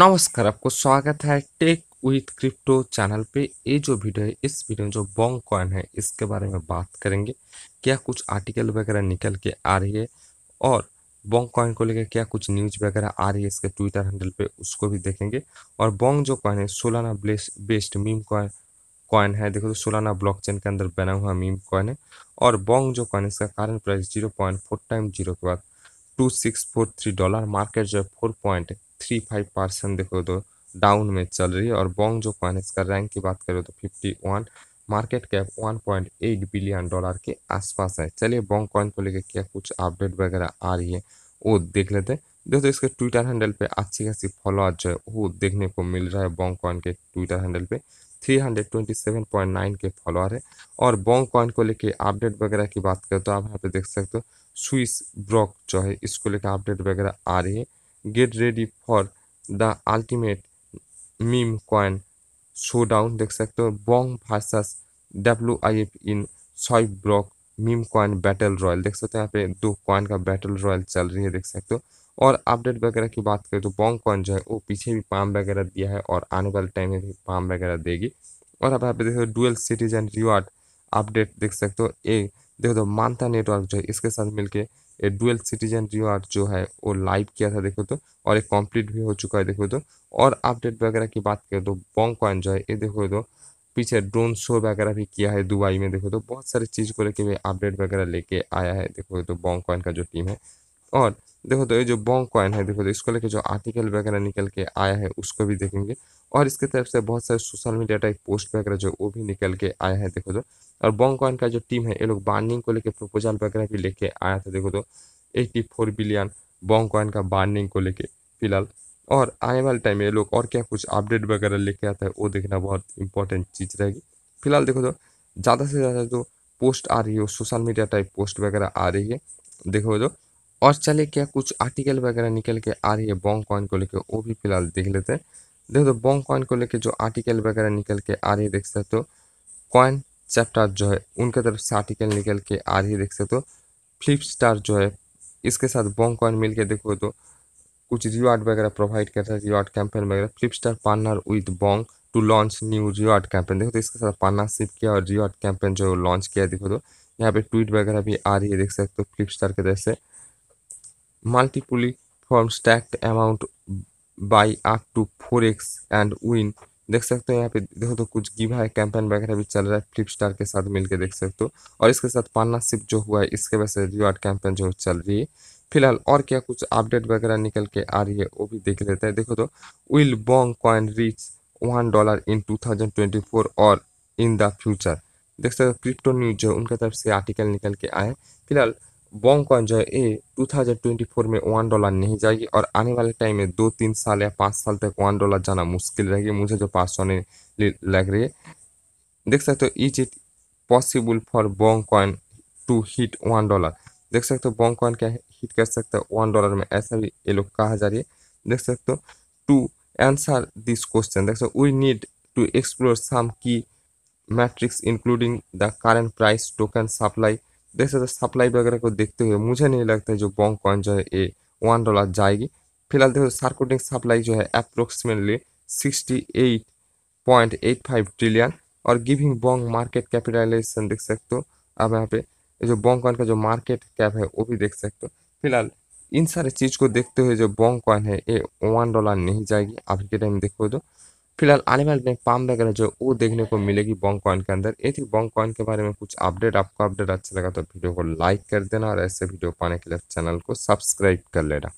नमस्कार आपको स्वागत है टेक विथ क्रिप्टो चैनल पे ये जो वीडियो है इस वीडियो में जो बॉन्ग कॉइन है इसके बारे में बात करेंगे क्या कुछ आर्टिकल वगैरह निकल के आ रही है और बॉन्ग कॉइन को लेकर क्या कुछ न्यूज वगैरह आ रही है इसके ट्विटर हैंडल पे उसको भी देखेंगे और बॉन्ग जो कॉइन है Solana based meme coin coin है देखो तो सोलाना ब्लॉक के अंदर बना हुआ मीम कॉइन है और बॉन्ग जो कॉइन है इसका कारण price zero point four time zero के बाद two six four three dollar market जो है four point three five percent देखो तो डाउन में चल रही है और बॉन्ग जो कॉइन इसका रैंक की बात करें तो fifty one market cap one point eight billion dollar के आसपास है चलिए बॉन्ग कॉइन को लेकर क्या कुछ अपडेट वगैरह आ रही है वो देख लेते हैं दोस्तों इसके ट्विटर हैंडल पे अच्छी खासी फॉलोअर्स जो है वो देखने को मिल रहा है बॉन्ग कॉइन के ट्विटर हैंडल पे 327.9 के फॉलोअर है और बॉन्ग कॉइन को लेके अपडेट वगैरह की बात करें तो आप यहाँ पे देख सकते हो स्विस ब्रॉक जो है इसको लेकर अपडेट वगैरह आ रही है ready for the ultimate meme coin showdown देख सकते हो Bonk versus W I F in सॉइफ ब्रॉक मीम कॉइन बैटल रॉयल देख सकते हो यहाँ पे दो कॉइन का बैटल रॉयल चल रही है देख सकते हो और अपडेट वगैरह की बात करें तो बॉन्ग कॉइन जो है वो पीछे भी पाम वगैरह दिया है और आने वाले टाइम में भी पाम वगैरह देगी और आप यहाँ पे देखो डुअल सिटीजन रिवार्ड अपडेट देख सकते हो ए देखो तो मानता नेटवर्क जो है इसके साथ मिलके ये डुअल सिटीजन रिवार्ड जो है वो लाइव किया था देखो तो और ये कंप्लीट भी हो चुका है देखो तो और अपडेट वगैरह की बात करें तो बॉन्ग कॉइन जो है ये देखो तो पीछे ड्रोन शो वगैरह भी किया है दुबई में देखो तो बहुत सारी चीज़ को लेके भी अपडेट वगैरह लेके आया है देखो तो बॉन्ग कॉइन का जो टीम है और देखो तो ये जो बॉन्ग कॉइन है देखो तो इसको लेके जो आर्टिकल वगैरह निकल के आया है उसको भी देखेंगे और इसके तरफ से बहुत सारे सोशल मीडिया टाइप पोस्ट वगैरह जो वो भी निकल के आया है देखो तो और बॉन्ग कॉइन का जो टीम है ये लोग बार्निंग को लेकर प्रपोजल वगैरह भी लेके आया था देखो तो eighty four billion Bonk coin का बार्निंग को लेके फिलहाल और आने वाले टाइम में ये लोग और क्या कुछ अपडेट वगैरह लेके आता है वो देखना बहुत इंपॉर्टेंट चीज़ रहेगी फिलहाल देखो तो ज़्यादा से ज़्यादा जो तो पोस्ट आ रही है सोशल मीडिया टाइप पोस्ट वगैरह आ रही है देखो तो और चले क्या कुछ आर्टिकल वगैरह निकल के आ रही है बॉन्ग कॉइन को लेकर वो भी फिलहाल देख लेते हैं देखो तो बॉन्ग कॉइन को लेकर जो आर्टिकल वगैरह निकल के आ रही है देख सकते हो कॉइन तो चैप्टर जो है उनके तरफ से आर्टिकल निकल के आ रही देख सकते हो फ्लिप स्टार जो है इसके साथ बॉन्ग कॉइन मिल के देखो तो कुछ रिवार्ड वगैरह प्रोवाइड करता है रिवार्ड कैंपेन वगैरह Flipster partner with Bonk to launch new reward campaign देखो तो इसके साथ पार्टनरशिप किया और रिवार्ड कैंपेन जो लॉन्च किया देखो तो यहाँ पे ट्वीट वगैरह भी आ रही है देख सकते हो फ्लिप स्टार के तरफ से multiply form staked amount by up to four x and win देख सकते हो यहाँ पे देखो तो कुछ गिव है कैंपेन वगैरह भी चल रहा है फ्लिप स्टार के साथ मिलकर देख सकते हो और इसके साथ पार्टनरशिप जो हुआ है इसके वजह से रिवार्ड कैंपेन जो चल रही है फिलहाल और क्या कुछ अपडेट वगैरह निकल के आ रही है वो भी देख लेते हैं देखो तो will Bonk coin reach one dollar in two thousand twenty four और इन द फ्यूचर देख सकते हो क्रिप्टो न्यूज जो उनके तरफ से आर्टिकल निकल के आए फिलहाल बॉन्ग जो ए 2024 में वन डॉलर नहीं जाएगी और आने वाले टाइम में दो तीन साल या पाँच साल तक वन डॉलर जाना मुश्किल रहेगी मुझे जो पास सौ लग रही है देख सकते हो is it possible for Bonk coin to hit one dollar देख सकते हो बॉन्ग कॉइन क्या हिट कर सकते है वन डॉलर में ऐसा भी ये लोग कहा जा रही है देख सकते हो टू आंसर दिस क्वेश्चन देख सकते we need to explore some key metrics including the current price token supply देख सकते सप्लाई वगैरह को देखते हुए मुझे नहीं लगता है जो बॉन्ग कॉइन जो है ये वन डॉलर जाएगी फिलहाल देखो सार्कोटिंग सप्लाई जो है अप्रोक्सीमेटली सिक्सटी ट्रिलियन और गिविंग बॉन्ग मार्केट कैपिटलाइजेशन देख सकते हो अब यहाँ पे जो बॉन्ग कॉइन का जो मार्केट कैप है वो भी देख सकते हो फिलहाल इन सारे चीज़ को देखते हुए जो बॉन्ग कॉइन है ये वन डॉलर नहीं जाएगी अभी के टाइम देखो तो फिलहाल आने वाले में पाम वगैरह जो वो देखने को मिलेगी बॉन्ग कॉइन के अंदर ये थी बॉन्ग कॉइन के बारे में कुछ अपडेट आपको अपडेट अच्छा लगा तो वीडियो को लाइक कर देना और ऐसे वीडियो पाने के लिए चैनल को सब्सक्राइब कर लेना